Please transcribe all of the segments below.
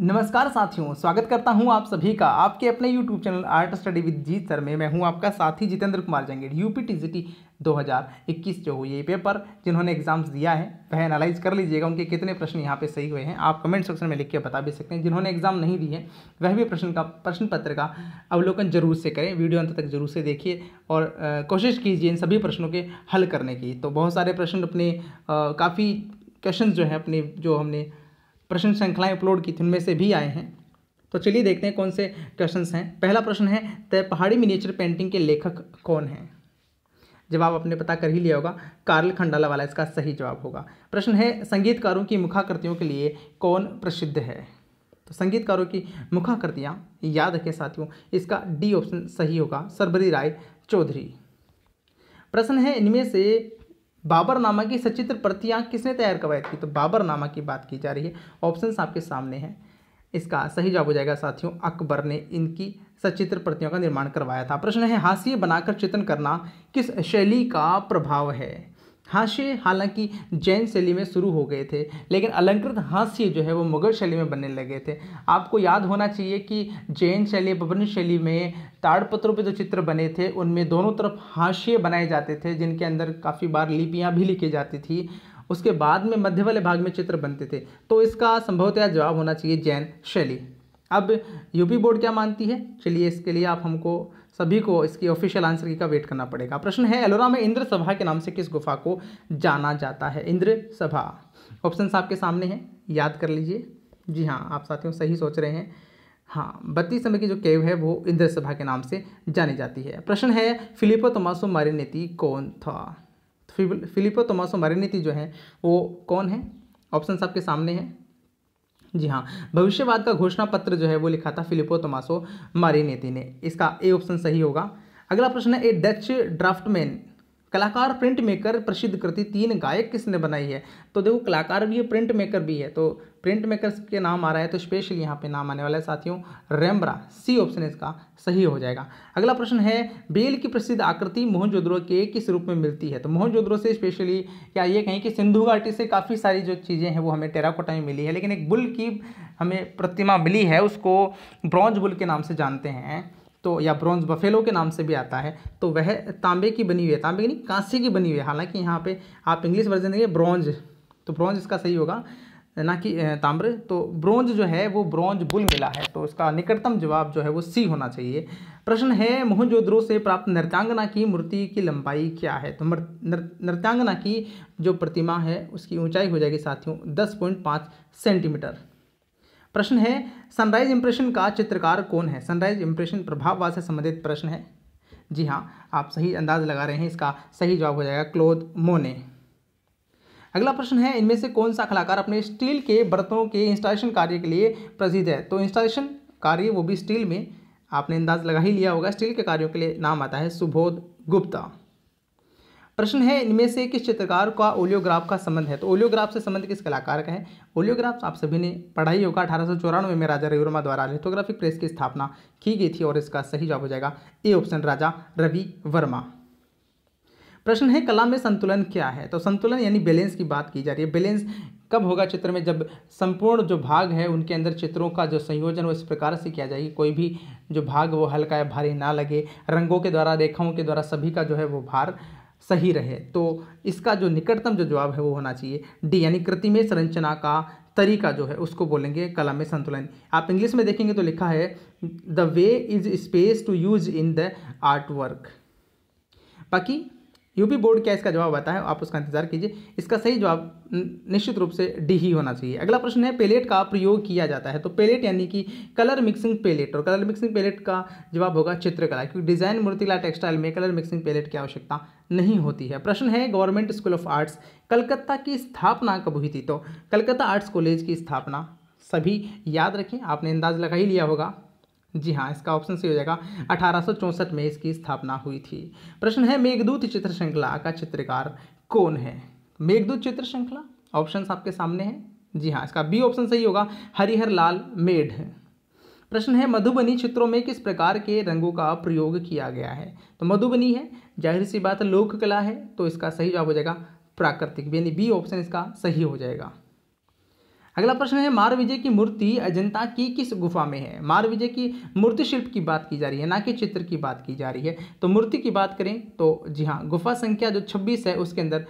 नमस्कार साथियों स्वागत करता हूं आप सभी का आपके अपने YouTube channel art study with Jeet sir में मैं हूं आपका साथी जितेंद्र कुमार जंगेड़ यूपी टीजीटी 2021 जो हुई ये पेपर जिन्होंने एग्जाम्स दिया है वह एनालाइज कर लीजिएगा उनके कितने प्रश्न यहाँ पे सही हुए हैं आप कमेंट सेक्शन में लिख के बता भी सकते हैं जिन्होंने एग्जाम नहीं दिए वह भी प्रश्न का प्रश्न पत्र का अवलोकन जरूर से करें वीडियो अंत तक जरूर से देखिए और कोशिश कीजिए इन सभी प्रश्नों के हल करने की तो बहुत सारे प्रश्न अपने काफ़ी क्वेश्चन जो हैं अपने जो हमने प्रश्न श्रृंखलाएँ अपलोड की थी उनमें से भी आए हैं तो चलिए देखते हैं कौन से क्वेश्चन हैं पहला प्रश्न है तय पहाड़ी मिनिएचर पेंटिंग के लेखक कौन हैं जवाब आपने पता कर ही लिया होगा कार्ल खंडाला वाला इसका सही जवाब होगा प्रश्न है संगीतकारों की मुखाकृतियों के लिए कौन प्रसिद्ध है तो संगीतकारों की मुखाकृतियाँ याद रखें साथियों इसका डी ऑप्शन सही होगा सरबरी राय चौधरी प्रश्न है इनमें से बाबरनामा की सचित्र प्रतियां किसने तैयार करवाई थी तो बाबरनामा की बात की जा रही है ऑप्शंस आपके सामने हैं इसका सही जवाब हो जाएगा साथियों अकबर ने इनकी सचित्र प्रतियों का निर्माण करवाया था प्रश्न है हास्य बनाकर चित्रण करना किस शैली का प्रभाव है हाशिए हालांकि जैन शैली में शुरू हो गए थे लेकिन अलंकृत हास्य जो है वो मुगल शैली में बनने लगे थे आपको याद होना चाहिए कि जैन शैली बबन शैली में ताड़पत्रों पे जो चित्र बने थे उनमें दोनों तरफ हाशिए बनाए जाते थे जिनके अंदर काफ़ी बार लिपियाँ भी लिखी जाती थी उसके बाद में मध्य वाले भाग में चित्र बनते थे तो इसका संभवतया जवाब होना चाहिए जैन शैली अब यूपी बोर्ड क्या मानती है चलिए इसके लिए आप हमको सभी को इसकी ऑफिशियल आंसर की का वेट करना पड़ेगा प्रश्न है एलोरा में इंद्र सभा के नाम से किस गुफा को जाना जाता है इंद्र सभा ऑप्शन आपके सामने हैं याद कर लीजिए जी हाँ आप साथियों सही सोच रहे हैं हाँ बत्तीस समय की जो केव है वो इंद्र सभा के नाम से जानी जाती है प्रश्न है फिलिपो तमासो मारिनीति कौन था फिलिपो तमासो मारिनेती जो है वो कौन है ऑप्शन आपके सामने हैं जी हाँ भविष्यवाद का घोषणा पत्र जो है वो लिखा था फिलिपो तोमासो मारिनेती ने इसका ए ऑप्शन सही होगा अगला प्रश्न है ए डच ड्राफ्टमैन कलाकार प्रिंट मेकर प्रसिद्ध कृति तीन गायक किसने बनाई है तो देखो कलाकार भी है प्रिंट मेकर भी है तो प्रिंट मेकर्स के नाम आ रहा है तो स्पेशली यहाँ पे नाम आने वाला है साथियों रेम्ब्रा सी ऑप्शन इसका सही हो जाएगा अगला प्रश्न है बेल की प्रसिद्ध आकृति मोहनजोद्रो के किस रूप में मिलती है तो मोहनजोद्रो से स्पेशली क्या ये कहें कि सिंधु घाटी से काफ़ी सारी जो चीज़ें हैं वो हमें टेराकोटा में मिली है लेकिन एक बुल की हमें प्रतिमा मिली है उसको ब्रॉन्ज बुल के नाम से जानते हैं तो या ब्रॉन्ज बफेलो के नाम से भी आता है तो वह तांबे की बनी हुई है तांबे की नहीं कांसे की बनी हुई है हालांकि यहाँ पे आप इंग्लिश वर्जन देंगे ब्रॉन्ज तो ब्रॉन्ज इसका सही होगा ना कि ताम्र तो ब्रोंज जो है वो ब्रोंज बुल मिला है तो इसका निकटतम जवाब जो है वो सी होना चाहिए प्रश्न है मोहनजोद्रो से प्राप्त नृत्यांगना की मूर्ति की लंबाई क्या है तो नृत्यांगना की जो प्रतिमा है उसकी ऊंचाई हो जाएगी साथियों दस पॉइंट पाँच सेंटीमीटर प्रश्न है सनराइज इम्प्रेशन का चित्रकार कौन है सनराइज इम्प्रेशन प्रभाववाद से संबंधित प्रश्न है जी हाँ आप सही अंदाज लगा रहे हैं इसका सही जवाब हो जाएगा क्लोद मोने अगला प्रश्न है इनमें से कौन सा कलाकार अपने स्टील के बर्तनों के इंस्टॉलेशन कार्य के लिए प्रसिद्ध है तो इंस्टॉलेशन कार्य वो भी स्टील में आपने अंदाज लगा ही लिया होगा स्टील के कार्यों के लिए नाम आता है सुबोध गुप्ता प्रश्न है इनमें से किस चित्रकार का ओलियोग्राफ का संबंध है तो ओलियोग्राफ से संबंध किस कलाकार का है ओलियोग्राफ आप सभी ने पढ़ाई होगा अठारह में, में राजा रविवर्मा द्वारा लिथोग्राफिक प्रेस की स्थापना की गई थी और इसका सही जवाब हो जाएगा ए ऑप्शन राजा रवि वर्मा प्रश्न है कला में संतुलन क्या है तो संतुलन यानी बैलेंस की बात की जा रही है बैलेंस कब होगा चित्र में जब संपूर्ण जो भाग है उनके अंदर चित्रों का जो संयोजन वो इस प्रकार से किया जाएगी कोई भी जो भाग वो हल्का या भारी ना लगे रंगों के द्वारा रेखाओं के द्वारा सभी का जो है वो भार सही रहे तो इसका जो निकटतम जो जवाब है वो होना चाहिए डी यानी कृति में संरचना का तरीका जो है उसको बोलेंगे कला में संतुलन आप इंग्लिश में देखेंगे तो लिखा है the way is space to use in the art work बाकी यूपी बोर्ड क्या इसका जवाब आता है आप उसका इंतजार कीजिए इसका सही जवाब निश्चित रूप से डी ही होना चाहिए अगला प्रश्न है पेलेट का प्रयोग किया जाता है तो पेलेट यानी कि कलर मिक्सिंग पेलेट और कलर मिक्सिंग पेलेट का जवाब होगा चित्रकला क्योंकि डिजाइन मूर्तिकला टेक्सटाइल में कलर मिक्सिंग पेलेट की आवश्यकता नहीं होती है प्रश्न है government school of arts Calcutta की स्थापना कब हुई थी तो कलकत्ता आर्ट्स कॉलेज की स्थापना सभी याद रखें आपने अंदाज लगा ही लिया होगा जी हाँ इसका ऑप्शन सी हो जाएगा अठारह में इसकी स्थापना हुई थी प्रश्न है मेघदूत चित्र श्रृंखला का चित्रकार कौन है मेघदूत चित्र श्रृंखला ऑप्शन आपके सामने हैं जी हाँ इसका बी ऑप्शन सही होगा हरिहर लाल मेढ प्रश्न है मधुबनी चित्रों में किस प्रकार के रंगों का प्रयोग किया गया है तो मधुबनी है जाहिर सी बात लोक कला है तो इसका सही जवाब हो जाएगा प्राकृतिक यानी बी ऑप्शन इसका सही हो जाएगा अगला प्रश्न है मार विजय की मूर्ति अजंता की किस गुफा में है मार विजय की मूर्ति शिल्प की बात की जा रही है ना कि चित्र की बात की जा रही है तो मूर्ति की बात करें तो जी हाँ गुफा संख्या जो छब्बीस है उसके अंदर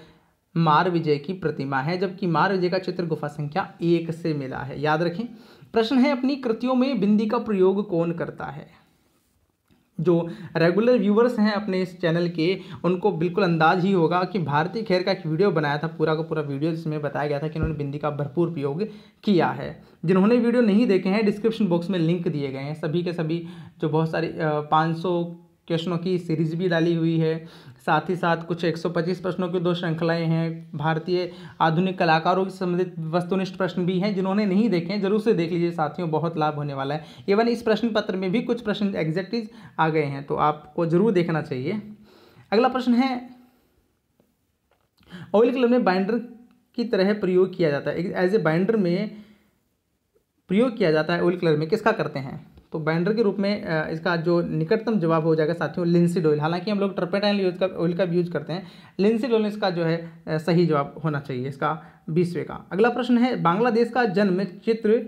मार विजय की प्रतिमा है जबकि मार विजय का चित्र गुफा संख्या एक से मिला है याद रखें प्रश्न है अपनी कृतियों में बिंदी का प्रयोग कौन करता है जो रेगुलर व्यूवर्स हैं अपने इस चैनल के उनको बिल्कुल अंदाज ही होगा कि भारतीय खेर का एक वीडियो बनाया था पूरा का पूरा वीडियो जिसमें बताया गया था कि उन्होंने बिंदी का भरपूर प्रयोग किया है जिन्होंने वीडियो नहीं देखे हैं डिस्क्रिप्शन बॉक्स में लिंक दिए गए हैं सभी के सभी जो बहुत सारे पाँच क्वेश्चनों की सीरीज भी डाली हुई है साथ ही साथ कुछ 125 प्रश्नों की दो श्रृंखलाएं हैं भारतीय आधुनिक कलाकारों से संबंधित वस्तुनिष्ठ प्रश्न भी हैं जिन्होंने नहीं देखे हैं जरूर से देख लीजिए साथियों बहुत लाभ होने वाला है इवन इस प्रश्न पत्र में भी कुछ प्रश्न एग्जैक्टली आ गए हैं तो आपको जरूर देखना चाहिए अगला प्रश्न है ऑयल क्लब में बाइंडर की तरह प्रयोग किया जाता है एज ए बाइंडर में प्रयोग किया जाता है ऑयल कलर में किसका करते हैं तो बैंडर के रूप में इसका जो निकटतम जवाब हो जाएगा साथियों लिंसिड ऑयल हालांकि हम लोग ट्रपेटाइन यूज का ऑयल का यूज करते हैं लिंसिड ऑयल इसका जो है सही जवाब होना चाहिए इसका बीसवें का अगला प्रश्न है बांग्लादेश का जन्म चित्र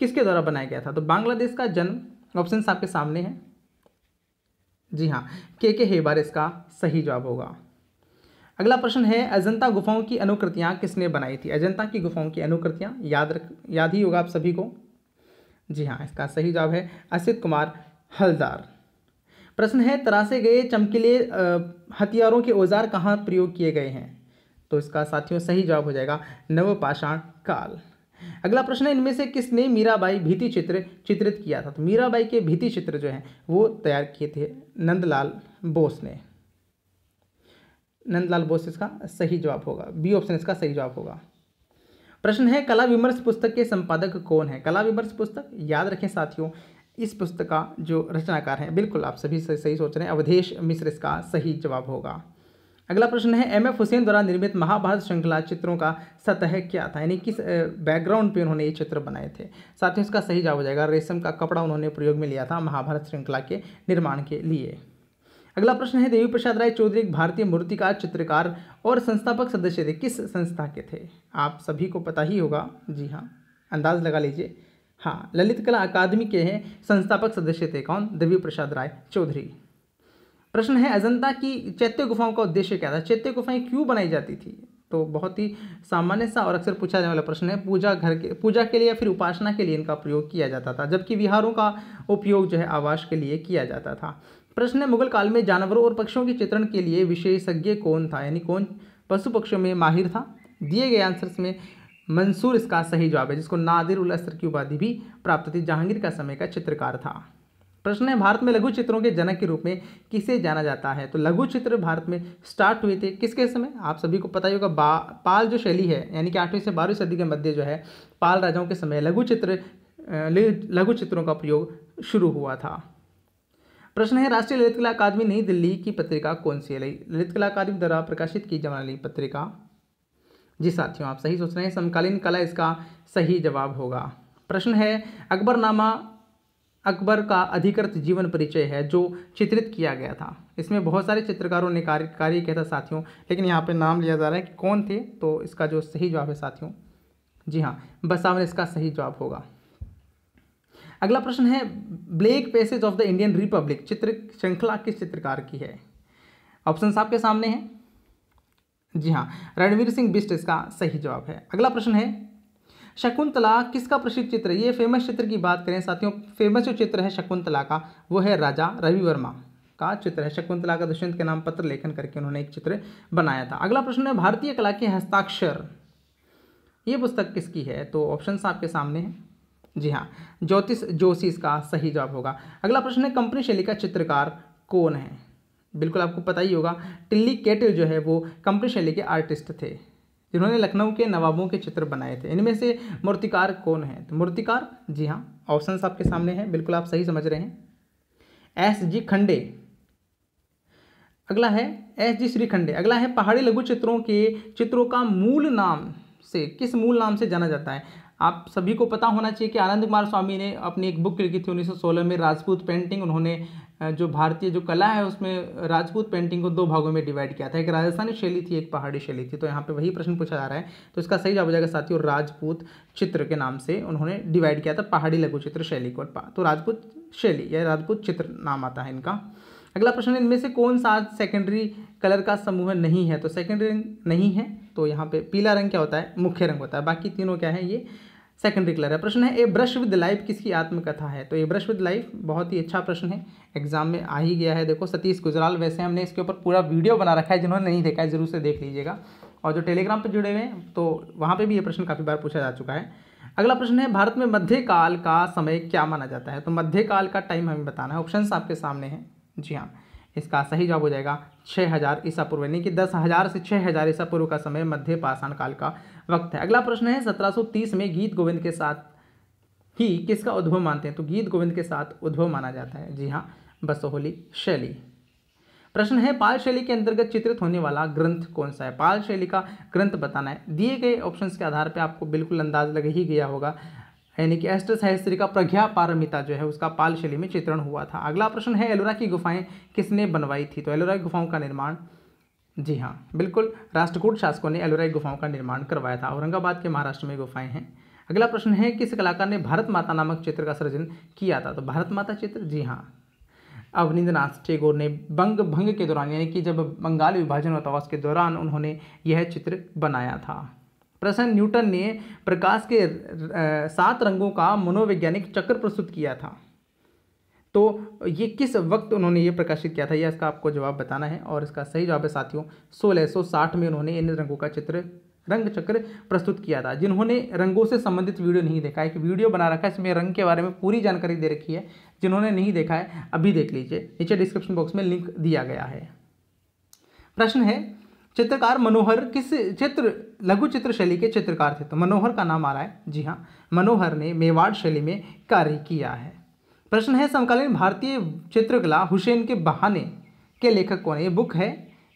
किसके द्वारा बनाया गया था तो बांग्लादेश का जन्म ऑप्शन आपके सामने है जी हाँ के के हेबार इसका सही जवाब होगा अगला प्रश्न है अजंता गुफाओं की अनुकृतियाँ किसने बनाई थी अजंता की गुफाओं की अनुकृतियाँ याद रख याद ही होगा आप सभी को जी हाँ इसका सही जवाब है असित कुमार हलदार प्रश्न है तरासे गए चमकीले हथियारों के औजार कहाँ प्रयोग किए गए हैं तो इसका साथियों सही जवाब हो जाएगा नवपाषाण काल अगला प्रश्न है इनमें से किसने मीराबाई भीति चित्र चित्रित किया था तो मीराबाई के भीति चित्र जो हैं वो तैयार किए थे नंदलाल बोस ने नंदलाल बोस इसका सही जवाब होगा बी ऑप्शन इसका सही जवाब होगा प्रश्न है कला विमर्श पुस्तक के संपादक कौन है कला विमर्श पुस्तक याद रखें साथियों इस पुस्तक का जो रचनाकार है बिल्कुल आप सभी सही सोच रहे हैं अवधेश मिश्र इसका सही जवाब होगा अगला प्रश्न है एम एफ हुसैन द्वारा निर्मित महाभारत श्रृंखला चित्रों का सतह क्या था यानी किस बैकग्राउंड पे उन्होंने ये चित्र बनाए थे साथ ही उसका सही जवाब हो जाएगा रेशम का कपड़ा उन्होंने प्रयोग में लिया था महाभारत श्रृंखला के निर्माण के लिए अगला प्रश्न है देवी प्रसाद राय चौधरी एक भारतीय मूर्तिकार चित्रकार और संस्थापक सदस्य थे किस संस्था के थे आप सभी को पता ही होगा जी हाँ अंदाज लगा लीजिए हाँ ललित कला अकादमी के हैं संस्थापक सदस्य थे कौन देवी प्रसाद राय चौधरी प्रश्न है अजंता की चैत्य गुफाओं का उद्देश्य क्या था चैत्य गुफाएं क्यों बनाई जाती थी तो बहुत ही सामान्य सा और अक्सर पूछा जाने वाला प्रश्न है पूजा घर के पूजा के लिए या फिर उपासना के लिए इनका प्रयोग किया जाता था जबकि विहारों का उपयोग जो है आवास के लिए किया जाता था प्रश्न है मुगल काल में जानवरों और पक्षियों के चित्रण के लिए विशेषज्ञ कौन था यानी कौन पशु पक्षियों में माहिर था दिए गए आंसर्स में मंसूर इसका सही जवाब है जिसको नादिर उल असर की उपाधि भी प्राप्त थी जहांगीर का समय का चित्रकार था प्रश्न है भारत में लघु चित्रों के जनक के रूप में किसे जाना जाता है तो लघु चित्र भारत में स्टार्ट हुए थे किसके समय आप सभी को पता ही होगा पाल जो शैली है यानी कि आठवीं से बारहवीं सदी के मध्य जो है पाल राजाओं के समय लघु चित्र लघु चित्रों का प्रयोग शुरू हुआ था प्रश्न है राष्ट्रीय ललित कला अकादमी नई दिल्ली की पत्रिका कौन सी है ललित कला अकादमी द्वारा प्रकाशित की जाने वाली पत्रिका जी साथियों आप सही सोच रहे हैं समकालीन कला इसका सही जवाब होगा प्रश्न है अकबरनामा अकबर का अधिकृत जीवन परिचय है जो चित्रित किया गया था इसमें बहुत सारे चित्रकारों ने कार्य कार्य किया था साथियों लेकिन यहाँ पे नाम लिया जा रहा है कि कौन थे तो इसका जो सही जवाब है साथियों जी हाँ बसावन इसका सही जवाब होगा अगला प्रश्न है black pages of the Indian republic चित्र श्रृंखला किस चित्रकार की है ऑप्शन आपके सामने है जी हाँ रणवीर सिंह बिस्ट इसका सही जवाब है अगला प्रश्न है शकुंतला किसका प्रसिद्ध चित्र ये फेमस चित्र की बात करें साथियों फेमस जो चित्र है शकुंतला का वो है राजा रवि वर्मा का चित्र है शकुंतला का दुष्यंत के नाम पत्र लेखन करके उन्होंने एक चित्र बनाया था अगला प्रश्न है भारतीय कला के हस्ताक्षर ये पुस्तक किसकी है तो ऑप्शन आपके सामने है जी हाँ ज्योतिष जोशी इसका सही जवाब होगा अगला प्रश्न है कंपनी शैली का चित्रकार कौन है बिल्कुल आपको पता ही होगा टिल्ली केटिल जो है वो कंपनी शैली के आर्टिस्ट थे जिन्होंने लखनऊ के नवाबों के चित्र बनाए थे इनमें से मूर्तिकार कौन है तो मूर्तिकार जी हाँ ऑप्शंस आपके सामने हैं बिल्कुल आप सही समझ रहे हैं एस जी खंडे अगला है एस जी श्रीखंडे अगला है पहाड़ी लघु चित्रों के चित्रों का मूल नाम से किस मूल नाम से जाना जाता है आप सभी को पता होना चाहिए कि आनंद कुमार स्वामी ने अपनी एक बुक लिखी थी 1916 में राजपूत पेंटिंग उन्होंने जो भारतीय जो कला है उसमें राजपूत पेंटिंग को दो भागों में डिवाइड किया था एक राजस्थानी शैली थी एक पहाड़ी शैली थी तो यहाँ पे वही प्रश्न पूछा जा रहा है तो इसका सही जवाब हो जाएगा साथियों राजपूत चित्र के नाम से उन्होंने डिवाइड किया था पहाड़ी लघु चित्र शैली को तो राजपूत शैली या राजपूत चित्र नाम आता है इनका अगला प्रश्न इनमें से कौन सा सेकेंडरी कलर का समूह नहीं है तो सेकेंडरी नहीं है तो यहाँ पे पीला रंग क्या होता है मुख्य रंग होता है बाकी तीनों क्या है ये सेकेंडरी कलर है प्रश्न है ए ब्रश विद लाइफ किसकी आत्मकथा है तो ये ब्रश विद लाइफ बहुत ही अच्छा प्रश्न है एग्जाम में आ ही गया है देखो सतीश गुजराल वैसे हमने इसके ऊपर पूरा वीडियो बना रखा है जिन्होंने नहीं देखा है जरूर से देख लीजिएगा और जो टेलीग्राम पर जुड़े हुए हैं तो वहाँ पर भी ये प्रश्न काफ़ी बार पूछा जा चुका है अगला प्रश्न है भारत में मध्यकाल का समय क्या माना जाता है तो मध्यकाल का टाइम हमें बताना है ऑप्शन आपके सामने हैं जी हाँ इसका सही जवाब हो जाएगा छः हज़ार ईसा पूर्व यानी कि दस हज़ार से छः हज़ार ईसा पूर्व का समय मध्य पाषाण काल का वक्त है अगला प्रश्न है 1730 में गीत गोविंद के साथ ही किसका उद्भव मानते हैं तो गीत गोविंद के साथ उद्भव माना जाता है जी हाँ बसोहली शैली प्रश्न है पाल शैली के अंतर्गत चित्रित होने वाला ग्रंथ कौन सा है पाल शैली का ग्रंथ बताना है दिए गए ऑप्शंस के आधार पर आपको बिल्कुल अंदाज लग ही गया होगा यानी कि अष्ट सहस्त्री का प्रज्ञा पारमिता जो है उसका पाल शैली में चित्रण हुआ था अगला प्रश्न है एलोरा की गुफाएं किसने बनवाई थी तो एलोरा की गुफाओं का निर्माण जी हाँ बिल्कुल राष्ट्रकूट शासकों ने एलोराई गुफाओं का निर्माण करवाया था औरंगाबाद के महाराष्ट्र में गुफाएं हैं अगला प्रश्न है किस कलाकार ने भारत माता नामक चित्र का सृजन किया था तो भारत माता चित्र जी हाँ अवनीन्द्रनाथ टेगोर ने बंग भंग के दौरान यानी कि जब बंगाल विभाजन होता हुआ उसके दौरान उन्होंने यह चित्र बनाया था प्रश्न न्यूटन ने प्रकाश के सात रंगों का मनोवैज्ञानिक चक्र प्रस्तुत किया था तो ये किस वक्त उन्होंने ये प्रकाशित किया था यह इसका आपको जवाब बताना है और इसका सही जवाब है साथियों सोलह साठ में उन्होंने इन रंगों का चित्र रंग चक्र प्रस्तुत किया था जिन्होंने रंगों से संबंधित वीडियो नहीं देखा है एक वीडियो बना रखा है इसमें रंग के बारे में पूरी जानकारी दे रखी है जिन्होंने नहीं देखा है अभी देख लीजिए नीचे डिस्क्रिप्शन बॉक्स में लिंक दिया गया है प्रश्न है चित्रकार मनोहर किस चित्र लघु चित्र शैली के चित्रकार थे तो मनोहर का नाम आ रहा है जी हाँ मनोहर ने मेवाड़ शैली में कार्य किया है प्रश्न है समकालीन भारतीय चित्रकला हुसैन के बहाने के लेखक कौन है ये बुक है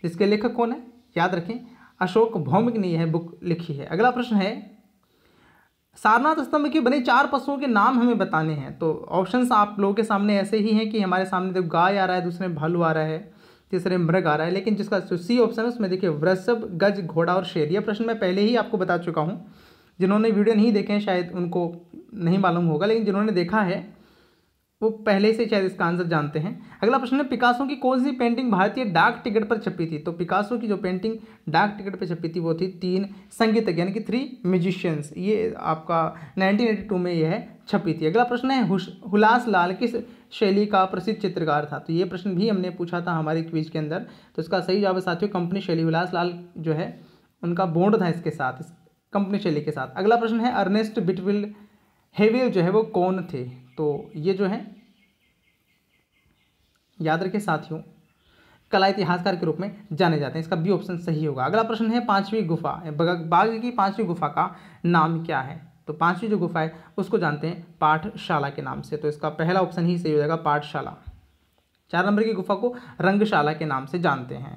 इसके लेखक कौन है याद रखें अशोक भौमिक ने यह बुक लिखी है अगला प्रश्न है सारनाथ स्तंभ के बने चार पशुओं के नाम हमें बताने हैं तो ऑप्शंस आप लोगों के सामने ऐसे ही हैं कि हमारे सामने देखो तो गाय आ रहा है दूसरे भालू आ रहा है तीसरे मृग आ रहा है लेकिन जिसका जो सी ऑप्शन है उसमें देखिए वृषभ गज घोड़ा और शेर यह प्रश्न मैं पहले ही आपको बता चुका हूँ जिन्होंने वीडियो नहीं देखे हैं शायद उनको नहीं मालूम होगा लेकिन जिन्होंने देखा है वो पहले से शायद इसका आंसर जानते हैं अगला प्रश्न है पिकासो की कौन सी पेंटिंग भारतीय डाक टिकट पर छपी थी तो पिकासो की जो पेंटिंग डाक टिकट पर छपी थी वो थी तीन संगीतज्ञ यानी कि थ्री म्यूजिशियंस ये आपका 1982 में यह छपी थी अगला प्रश्न है हुलास लाल किस शैली का प्रसिद्ध चित्रकार था तो ये प्रश्न भी हमने पूछा था हमारे क्वीज के अंदर तो इसका सही जवाब साथियों कंपनी शैली हुलास लाल जो है उनका बोर्ड था इसके साथ कंपनी शैली के साथ अगला प्रश्न है अर्नेस्ट बिटविल हेविल जो है वो कौन थे तो ये जो है याद रखें साथियों कला इतिहासकार के रूप में जाने जाते हैं इसका बी ऑप्शन सही होगा अगला प्रश्न है पांचवी गुफा बाघ की पांचवी गुफा का नाम क्या है तो पांचवी जो गुफा है उसको जानते हैं पाठशाला के नाम से तो इसका पहला ऑप्शन ही सही हो जाएगा पाठशाला चार नंबर की गुफा को रंगशाला के नाम से जानते हैं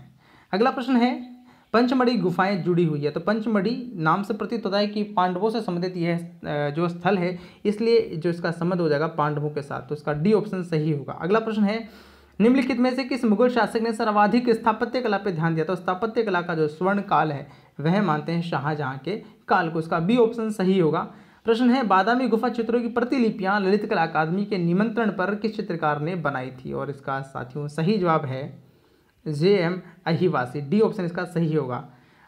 अगला प्रश्न है पंचमढ़ी गुफाएं जुड़ी हुई है तो पंचमढ़ी नाम से प्रतीत होता है कि पांडवों से संबंधित यह जो स्थल है इसलिए जो इसका संबंध हो जाएगा पांडवों के साथ तो इसका डी ऑप्शन सही होगा अगला प्रश्न है निम्नलिखित में से किस मुगल शासक ने सर्वाधिक स्थापत्य कला पर ध्यान दिया तो स्थापत्य कला का जो स्वर्ण काल है वह मानते हैं शाहजहाँ के काल को इसका बी ऑप्शन सही होगा प्रश्न है बादामी गुफा चित्रों की प्रतिलिपियां ललित कला अकादमी के निमंत्रण पर किस चित्रकार ने बनाई थी और इसका साथियों सही जवाब है J M Ahivasi D option इसका सही होगा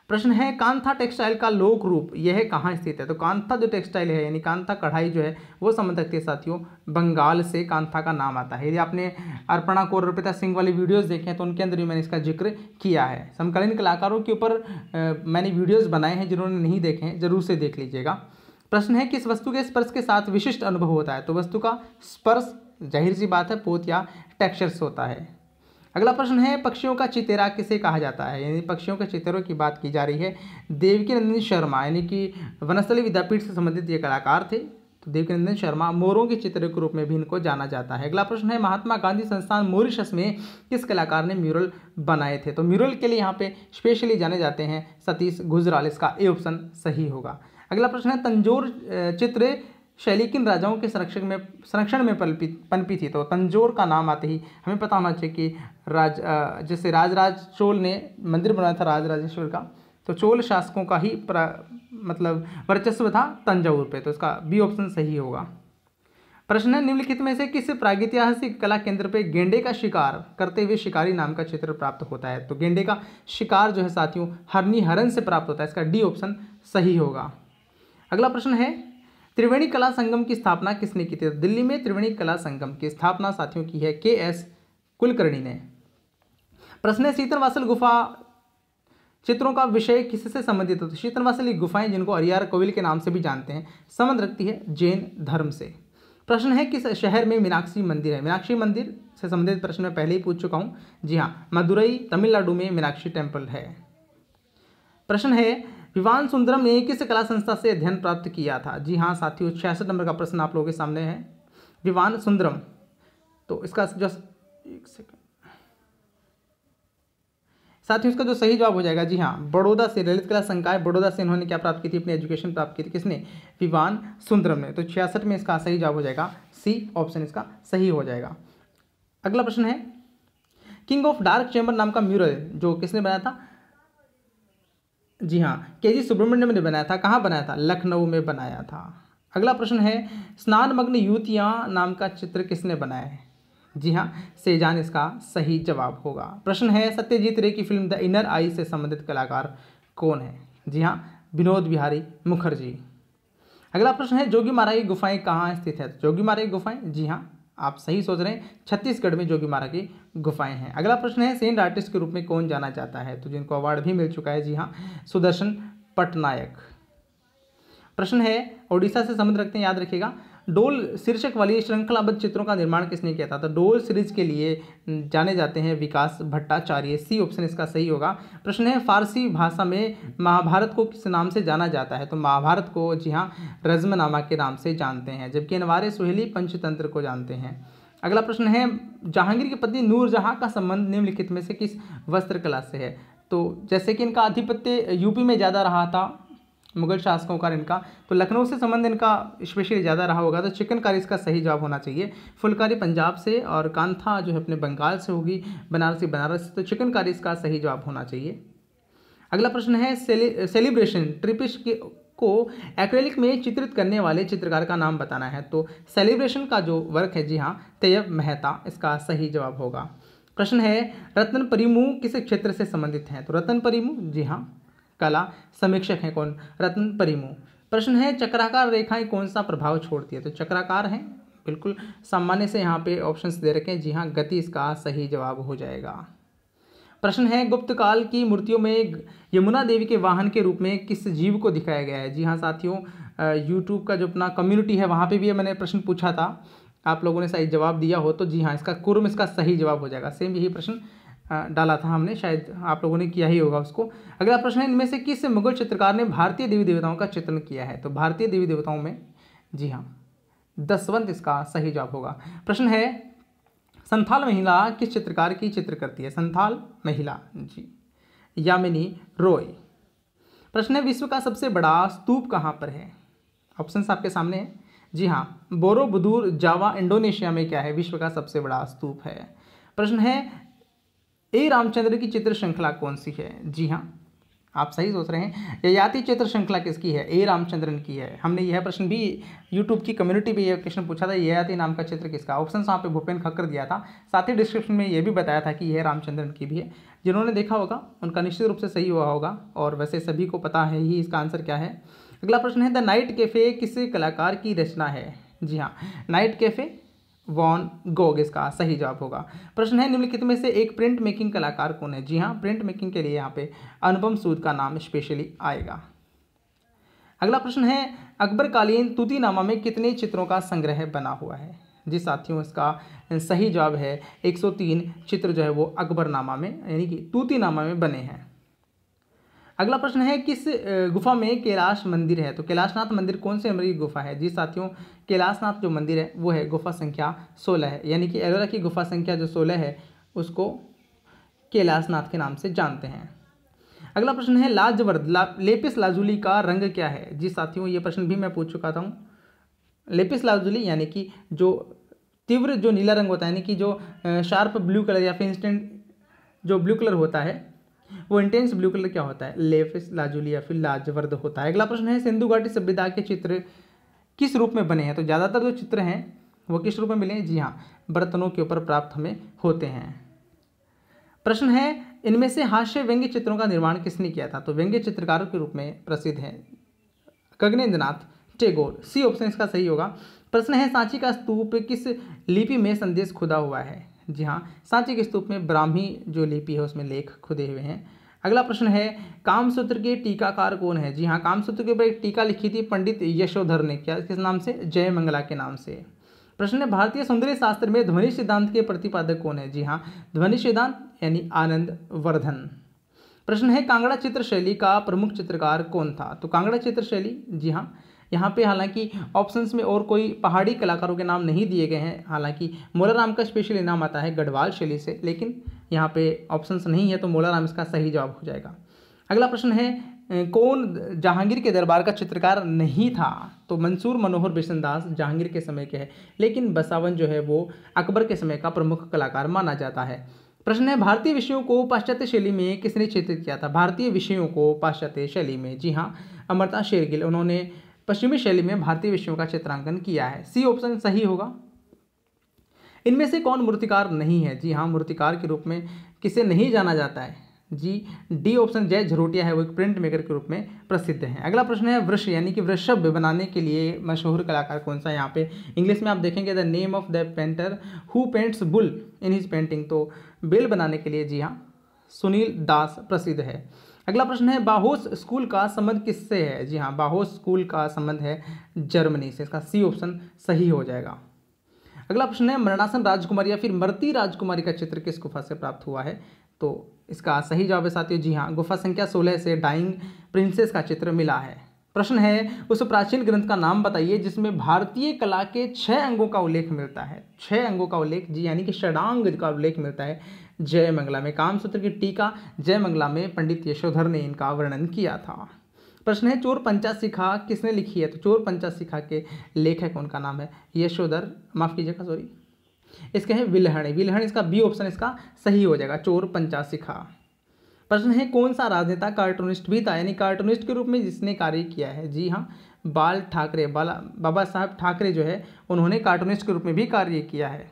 प्रश्न है कांथा टेक्सटाइल का लोक रूप यह कहाँ स्थित है तो कांथा जो टेक्सटाइल है यानी कांथा कढ़ाई जो है वो समझ सकती है साथियों बंगाल से कांथा का नाम आता है यदि आपने अर्पणा कौर रुपिता सिंह वाली वीडियोस देखे हैं तो उनके अंदर भी मैंने इसका जिक्र किया है समकालीन कलाकारों के ऊपर मैंने वीडियोज़ बनाए हैं जिन्होंने नहीं देखे हैं ज़रूर से देख लीजिएगा प्रश्न है किस वस्तु के स्पर्श के साथ विशिष्ट अनुभव होता है तो वस्तु का स्पर्श जाहिर सी बात है पोत या टेक्सचर्स होता है अगला प्रश्न है पक्षियों का चितेरा किसे कहा जाता है यानी पक्षियों के चितेरों की बात की जा रही है देवकी नंदन शर्मा यानी कि वनस्थली विद्यापीठ से संबंधित ये कलाकार थे तो देवकी नंदन शर्मा मोरों के चित्र के रूप में भी इनको जाना जाता है अगला प्रश्न है महात्मा गांधी संस्थान मोरिशस में किस कलाकार ने म्यूरल बनाए थे तो म्यूरल के लिए यहाँ पे स्पेशली जाने जाते हैं सतीश गुजराल इसका ए ऑप्शन सही होगा अगला प्रश्न है तंजोर चित्र शैली किन राजाओं के संरक्षण में संरक्षण में पनपी थी तो तंजोर का नाम आते ही हमें पता होना चाहिए कि राज जैसे राजराज चोल ने मंदिर बनाया था राजराजेश्वर का तो चोल शासकों का ही मतलब वर्चस्व था तंजावुर पे तो इसका बी ऑप्शन सही होगा प्रश्न है निम्नलिखित में से किस प्रागैतिहासिक कला केंद्र पे गेंडे का शिकार करते हुए शिकारी नाम का चित्र प्राप्त होता है तो गेंडे का शिकार जो है साथियों हरनी हरन से प्राप्त होता है इसका डी ऑप्शन सही होगा अगला प्रश्न है त्रिवेणी कला संगम की स्थापना किसने की थी तो दिल्ली में त्रिवेणी कला संगम की स्थापना साथियों की है के एस कुलकर्णी ने प्रश्न है शीतनवासल गुफा चित्रों का विषय किसी से संबंधित होता है शीतनवासल एक गुफाएं जिनको अरियार कोविल के नाम से भी जानते हैं संबंध रखती है जैन धर्म से प्रश्न है किस शहर में मीनाक्षी मंदिर है मीनाक्षी मंदिर से संबंधित प्रश्न मैं पहले ही पूछ चुका हूँ जी हाँ मदुरई तमिलनाडु में मीनाक्षी टेम्पल है प्रश्न है विवान सुंदरम ने किस कला संस्था से अध्ययन प्राप्त किया था जी हाँ साथियों छियासठ नंबर का प्रश्न आप लोगों के सामने है विवान सुंदरम तो इसका जो एक सेकंड साथ ही उसका जो सही जवाब हो जाएगा जी हाँ बड़ौदा से ललित कला संकाय बड़ौदा से इन्होंने क्या प्राप्त की थी अपनी एजुकेशन प्राप्त की थी किसने विवान सुंदरम ने तो छियासठ में इसका सही जवाब हो जाएगा सी ऑप्शन इसका सही हो जाएगा अगला प्रश्न है किंग ऑफ डार्क चैम्बर नाम का म्यूरल जो किसने बनाया था जी हाँ के जी सुब्रमण्यम ने बनाया था कहाँ बनाया था लखनऊ में बनाया था अगला प्रश्न है स्नान मग्न युतिया नाम का चित्र किसने बनाया है जी हाँ सेजान इसका सही जवाब होगा प्रश्न है सत्यजीत रे की फिल्म द इनर आई से संबंधित कलाकार कौन है जी हाँ विनोद बिहारी मुखर्जी अगला प्रश्न है जोगी मारा की गुफाएं कहाँ स्थित है जोगी मारा की गुफाएं जी हाँ आप सही सोच रहे हैं छत्तीसगढ़ में जोगी मारा की गुफाएं हैं अगला प्रश्न है सेंट आर्टिस्ट के रूप में कौन जाना जाता है तो जिनको अवार्ड भी मिल चुका है जी हाँ सुदर्शन पटनायक प्रश्न है ओडिशा से संबंध रखते हैं याद रखिएगा डोल शीर्षक वाली श्रृंखलाबद्ध चित्रों का निर्माण किसने किया था तो डोल सीरीज के लिए जाने जाते हैं विकास भट्टाचार्य सी ऑप्शन इसका सही होगा प्रश्न है फारसी भाषा में महाभारत को किस नाम से जाना जाता है तो महाभारत को जी हाँ रजमनामा के नाम से जानते हैं जबकि अनिवार्य सुहेली पंचतंत्र को जानते हैं अगला प्रश्न है जहांगीर की पत्नी नूरजहाँ का संबंध निम्नलिखित में से किस वस्त्रकला से है तो जैसे कि इनका आधिपत्य यूपी में ज़्यादा रहा था मुगल शासकों का इनका तो लखनऊ से संबंध इनका स्पेशली ज़्यादा रहा होगा तो चिकनकारी इसका सही जवाब होना चाहिए फुलकारी पंजाब से और कांथा जो है अपने बंगाल से होगी बनारसी बनारस से तो चिकनकारी इसका सही जवाब होना चाहिए अगला प्रश्न है सेले, सेलिब्रेशन ट्रिपिश के को एक्रेलिक में चित्रित करने वाले चित्रकार का नाम बताना है तो सेलिब्रेशन का जो वर्क है जी हाँ तेयब मेहता इसका सही जवाब होगा प्रश्न है रत्न परिमू किस क्षेत्र से संबंधित हैं तो रत्न परिमू जी हाँ कला समीक्षक हैं कौन रतन परिमो प्रश्न है चक्राकार रेखाएं कौन सा प्रभाव छोड़ती है तो चक्राकार हैं बिल्कुल सामान्य से यहाँ पे ऑप्शंस दे रखे हैं जी हाँ गति इसका सही जवाब हो जाएगा प्रश्न है गुप्त काल की मूर्तियों में यमुना देवी के वाहन के रूप में किस जीव को दिखाया गया है जी हाँ साथियों यूट्यूब का जो अपना कम्युनिटी है वहाँ पे भी मैंने प्रश्न पूछा था आप लोगों ने सही जवाब दिया हो तो जी हाँ इसका कुर्म इसका सही जवाब हो जाएगा सेम यही प्रश्न डाला था हमने शायद आप लोगों ने किया ही होगा उसको अगला प्रश्न है इनमें से किस मुगल चित्रकार ने भारतीय देवी देवताओं का चित्रण किया है तो भारतीय देवी देवताओं में जी हाँ दसवंत इसका सही जवाब होगा प्रश्न है संथाल महिला किस चित्रकार की चित्र करती है संथाल महिला जी यामिनी रॉय प्रश्न है विश्व का सबसे बड़ा स्तूप कहाँ पर है ऑप्शन आपके सामने है जी हाँ बोरोबुदूर जावा इंडोनेशिया में क्या है विश्व का सबसे बड़ा स्तूप है प्रश्न है ए रामचंद्र की चित्र श्रृंखला कौन सी है जी हाँ आप सही सोच रहे हैं ययाति चित्र श्रृंखला किसकी है ए रामचंद्रन की है हमने यह प्रश्न भी यूट्यूब की कम्युनिटी पे यह क्वेश्चन पूछा था ययाति नाम का चित्र किसका ऑप्शन वहाँ पे भूपेन खक्कर दिया था साथ ही डिस्क्रिप्शन में यह भी बताया था कि यह रामचंद्रन की भी है जिन्होंने देखा होगा उनका निश्चित रूप से सही हुआ होगा और वैसे सभी को पता है ही इसका आंसर क्या है अगला प्रश्न है द नाइट कैफे किस कलाकार की रचना है जी हाँ नाइट कैफे वॉन गोग इसका सही जवाब होगा प्रश्न है निम्नलिखित में से एक प्रिंट मेकिंग कलाकार कौन है जी हाँ प्रिंट मेकिंग के लिए यहाँ पे अनुपम सूद का नाम स्पेशली आएगा अगला प्रश्न है अकबर कालीन नामा में कितने चित्रों का संग्रह बना हुआ है जी साथियों इसका सही जवाब है 103 चित्र जो है वो अकबरनामा में यानी कि तूतीनामा में बने हैं अगला प्रश्न है किस गुफा में कैलाश मंदिर है तो कैलाशनाथ मंदिर कौन से अमरीकी गुफा है जी साथियों कैलाशनाथ जो मंदिर है वो है गुफा संख्या सोलह है यानी कि एलोरा की गुफा संख्या जो सोलह है उसको कैलाशनाथ के नाम से जानते हैं अगला प्रश्न है लाजवर्द ला, लेपिस लाजुली का रंग क्या है जी साथियों ये प्रश्न भी मैं पूछ चुका था हूँ लेपिस लाजुली यानी कि जो तीव्र जो नीला रंग होता है यानी कि जो शार्प ब्लू कलर या फिर इंस्टेंट जो ब्लू कलर होता है वो इंटेंस ब्लू कलर क्या होता है लेफिस लाजुली या फिर लाजवर्द होता है अगला प्रश्न है सिंधु घाटी सभ्यता के चित्र किस रूप में बने हैं तो ज़्यादातर जो चित्र हैं वो किस रूप में मिले हैं जी हाँ बर्तनों के ऊपर प्राप्त हमें होते हैं प्रश्न है इनमें से हास्य व्यंग्य चित्रों का निर्माण किसने किया था तो व्यंग्य चित्रकारों के रूप में प्रसिद्ध हैं गगनेन्द्रनाथ टेगोर सी ऑप्शन इसका सही होगा प्रश्न है सांची का स्तूप किस लिपि में संदेश खुदा हुआ है जी हाँ सांची के स्तूप में ब्राह्मी जो लिपि है उसमें लेख खुदे हुए हैं अगला प्रश्न है कामसूत्र के टीकाकार कौन है जी हाँ कामसूत्र के ऊपर एक टीका लिखी थी पंडित यशोधर ने क्या किस नाम से जय मंगला के नाम से प्रश्न है भारतीय सौंदर्य शास्त्र में ध्वनि सिद्धांत के प्रतिपादक कौन है जी हाँ ध्वनि सिद्धांत यानी आनंद वर्धन प्रश्न है कांगड़ा चित्र शैली का प्रमुख चित्रकार कौन था तो कांगड़ा चित्र शैली जी हाँ यहाँ पे हालांकि ऑप्शंस में और कोई पहाड़ी कलाकारों के नाम नहीं दिए गए हैं हालांकि मोलाराम का स्पेशल इनाम आता है गढ़वाल शैली से लेकिन यहाँ पे ऑप्शंस नहीं है तो मोलाराम इसका सही जवाब हो जाएगा अगला प्रश्न है कौन जहांगीर के दरबार का चित्रकार नहीं था तो मंसूर मनोहर बिशनदास जहांगीर के समय के हैं लेकिन बसावन जो है वो अकबर के समय का प्रमुख कलाकार माना जाता है प्रश्न है भारतीय विषयों को पाश्चात्य शैली में किसने चित्रित किया था भारतीय विषयों को पाश्चात्य शैली में जी हाँ अमृता शेरगिल उन्होंने पश्चिमी शैली में भारतीय विषयों का चित्रांकन किया है सी ऑप्शन सही होगा इनमें से कौन मूर्तिकार नहीं है जी हाँ मूर्तिकार के रूप में किसे नहीं जाना जाता है जी डी ऑप्शन जय झरोटिया है वो एक प्रिंट मेकर के रूप में प्रसिद्ध है अगला प्रश्न है वृक्ष यानी कि वृषभ बनाने के लिए मशहूर कलाकार कौन सा है यहाँ पे इंग्लिश में आप देखेंगे the name of the painter who paints bull in his painting तो बिल बनाने के लिए जी हाँ सुनील दास प्रसिद्ध है अगला प्रश्न है बाहोस स्कूल का संबंध किससे है जी हाँ बाहोस स्कूल का संबंध है जर्मनी से इसका सी ऑप्शन सही हो जाएगा अगला प्रश्न है मरणासन राजकुमारी या फिर मरती राजकुमारी का चित्र किस गुफा से प्राप्त हुआ है तो इसका सही जवाब है साथियों जी हाँ गुफा संख्या सोलह से डाइंग प्रिंसेस का चित्र मिला है प्रश्न है उस प्राचीन ग्रंथ का नाम बताइए जिसमें भारतीय कला के छः अंगों का उल्लेख मिलता है छः अंगों का उल्लेख जी यानी कि षडांग का उल्लेख मिलता है जय मंगला में कामसूत्र की टीका जय मंगला में पंडित यशोधर ने इनका वर्णन किया था प्रश्न है चोर पंचा सिखा किसने लिखी है तो चोर पंचा सिखा के लेखक उनका नाम है यशोधर माफ़ कीजिएगा सॉरी इसके हैं विलहण विलहण इसका बी ऑप्शन इसका सही हो जाएगा चोर पंचा सिखा प्रश्न है कौन सा राजनेता कार्टूनिस्ट भी था यानी कार्टूनिस्ट के रूप में जिसने कार्य किया है जी हाँ बाल ठाकरे बाला बाबा साहब ठाकरे जो है उन्होंने कार्टूनिस्ट के रूप में भी कार्य किया है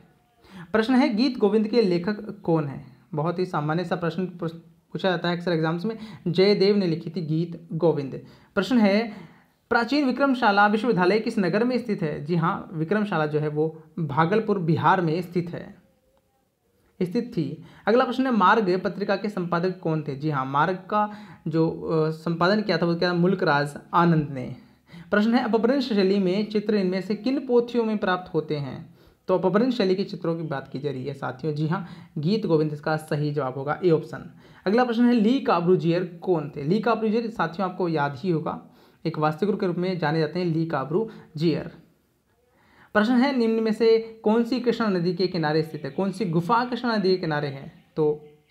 प्रश्न है गीत गोविंद के लेखक कौन है बहुत ही सामान्य सा प्रश्न पूछा जाता है अक्सर एग्जाम्स में जयदेव ने लिखी थी गीत गोविंद प्रश्न है प्राचीन विक्रमशाला विश्वविद्यालय किस नगर में स्थित है जी हाँ विक्रमशाला जो है वो भागलपुर बिहार में स्थित है स्थित थी अगला प्रश्न है मार्ग पत्रिका के संपादक कौन थे जी हाँ मार्ग का जो संपादन किया था वो क्या मुल्कराज आनंद ने प्रश्न है अपभ्रंश शैली में चित्र इनमें से किन पोथियों में प्राप्त होते हैं तो अपभ्रंश शैली के चित्रों की बात की जा रही है साथियों जी हाँ गीत गोविंद इसका सही जवाब होगा ए ऑप्शन अगला प्रश्न है ली काब्रूजियर कौन थे ली काब्रूजियर साथियों आपको याद ही होगा एक वास्तुगुरु के रूप में जाने जाते हैं ली काब्रू जियर प्रश्न है निम्न में से कौन सी कृष्णा नदी के किनारे स्थित है कौन सी गुफा कृष्णा नदी के किनारे है तो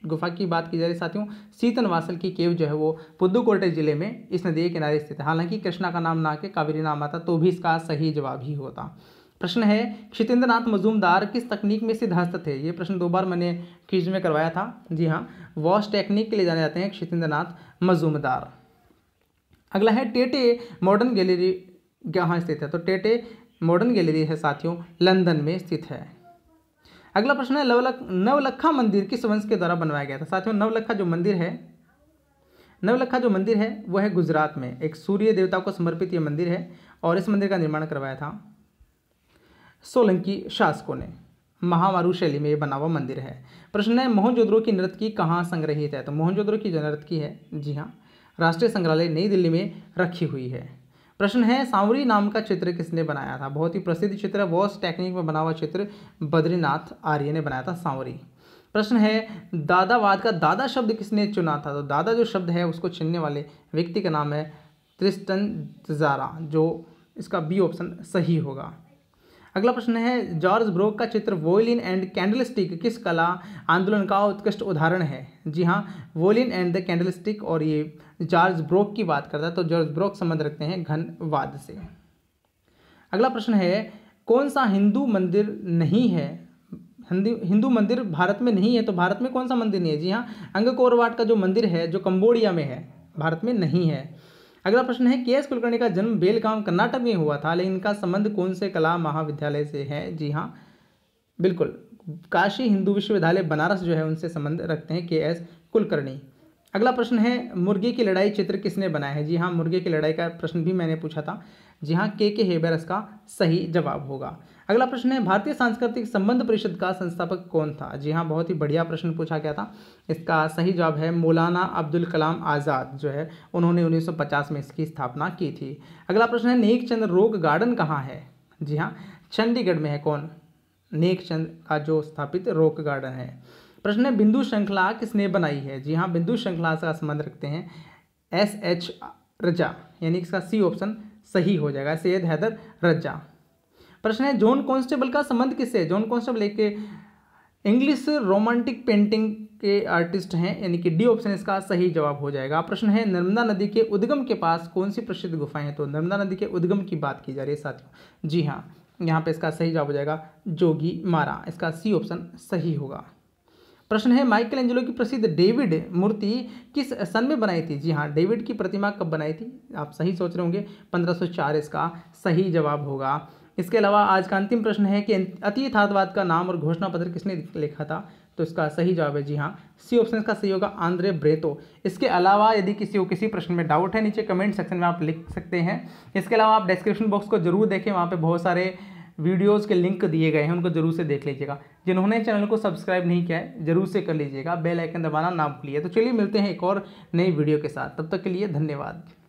गुफा की बात की जा रही साथियों सीतन वासल की केव जो है वो पुद्दुकोटे जिले में इस नदी के किनारे स्थित है हालांकि कृष्णा का नाम ना के कावेरी नाम आता तो भी इसका सही जवाब ही होता प्रश्न है क्षितेंद्र नाथ मजूमदार किस तकनीक में सिद्ध हस्त थे ये प्रश्न दो बार मैंने क्विज में करवाया था जी हाँ वॉश टेक्निक के लिए जाने जाते हैं क्षितेंद्र नाथ मजूमदार अगला है टेटे मॉडर्न गैलरी कहाँ स्थित है तो टेटे मॉडर्न गैलरी है साथियों लंदन में स्थित है अगला प्रश्न है लवलख नवलखा मंदिर किस वंश के द्वारा बनवाया गया था साथियों नवलखा जो मंदिर है नवलखा जो मंदिर है वह है गुजरात में एक सूर्य देवता को समर्पित ये मंदिर है और इस मंदिर का निर्माण करवाया था सोलंकी शासकों ने महामारू शैली में ये बना हुआ मंदिर है प्रश्न है मोहनजोद्रो की नृत्य की कहाँ संग्रहित है तो मोहनजोद्रो की जो नृत्य की है जी हाँ राष्ट्रीय संग्रहालय नई दिल्ली में रखी हुई है प्रश्न है सांवरी नाम का चित्र किसने बनाया था बहुत ही प्रसिद्ध चित्र है वॉस टेक्निक में बना हुआ चित्र बद्रीनाथ आर्य ने बनाया था सांवरी प्रश्न है दादावाद का दादा शब्द किसने चुना था तो दादा जो शब्द है उसको चुनने वाले व्यक्ति का नाम है त्रिस्टन जारा जो इसका बी ऑप्शन सही होगा अगला प्रश्न है जॉर्ज ब्रोक का चित्र वोलिन एंड कैंडल स्टिक किस कला आंदोलन का उत्कृष्ट उदाहरण है जी हाँ violin and the candle stick और ये जॉर्ज ब्रोक की बात करता है तो जॉर्ज ब्रोक संबंध रखते हैं घनवाद से अगला प्रश्न है कौन सा हिंदू मंदिर नहीं है हिंदू मंदिर भारत में नहीं है तो भारत में कौन सा मंदिर नहीं है जी हाँ अंगकोरवाट का जो मंदिर है जो कंबोडिया में है भारत में नहीं है अगला प्रश्न है के एस कुलकर्णी का जन्म बेलगांव कर्नाटक में हुआ था लेकिन इनका संबंध कौन से कला महाविद्यालय से है जी हाँ बिल्कुल काशी हिंदू विश्वविद्यालय बनारस जो है उनसे संबंध रखते हैं के एस कुलकर्णी अगला प्रश्न है मुर्गे की लड़ाई चित्र किसने बनाया है जी हाँ मुर्गे की लड़ाई का प्रश्न भी मैंने पूछा था जी हाँ के के हेबेरस का सही जवाब होगा अगला प्रश्न है भारतीय सांस्कृतिक संबंध परिषद का संस्थापक कौन था जी हाँ बहुत ही बढ़िया प्रश्न पूछा गया था इसका सही जवाब है मौलाना अब्दुल कलाम आज़ाद जो है उन्होंने 1950 में इसकी स्थापना की थी अगला प्रश्न है नेक चंद रोग गार्डन कहाँ है जी हाँ चंडीगढ़ में है कौन नेक चंद का जो स्थापित रोक गार्डन है प्रश्न है बिंदु श्रृंखला किसने बनाई है जी हाँ बिंदु श्रृंखला का संबंध रखते हैं एस एच रजा यानी इसका सी ऑप्शन सही हो जाएगा सैयद हैदर रजा प्रश्न है जॉन कॉन्स्टेबल का संबंध किससे है जॉन कॉन्स्टेबल एक इंग्लिश रोमांटिक पेंटिंग के आर्टिस्ट हैं यानी कि डी ऑप्शन इसका सही जवाब हो जाएगा प्रश्न है नर्मदा नदी के उद्गम के पास कौन सी प्रसिद्ध गुफाएं हैं तो नर्मदा नदी के उद्गम की बात की जा रही है साथियों जी हाँ यहाँ पे इसका सही जवाब हो जाएगा जोगी मारा इसका सी ऑप्शन सही होगा प्रश्न है माइकल एंजलो की प्रसिद्ध डेविड मूर्ति किस सन में बनाई थी जी हाँ डेविड की प्रतिमा कब बनाई थी आप सही सोच रहे होंगे चार इसका सही जवाब होगा इसके अलावा आज का अंतिम प्रश्न है कि अतियथार्थवाद का नाम और घोषणा पत्र किसने लिखा था तो इसका सही जवाब है जी हाँ सी ऑप्शन का सही होगा आंद्रे ब्रेतो इसके अलावा यदि किसी को किसी प्रश्न में डाउट है नीचे कमेंट सेक्शन में आप लिख सकते हैं इसके अलावा आप डिस्क्रिप्शन बॉक्स को जरूर देखें वहाँ पर बहुत सारे वीडियोज़ के लिंक दिए गए हैं उनको जरूर से देख लीजिएगा जिन्होंने चैनल को सब्सक्राइब नहीं किया है जरूर से कर लीजिएगा बेल आइकन दबाना ना भूलिए तो चलिए मिलते हैं एक और नई वीडियो के साथ तब तक के लिए धन्यवाद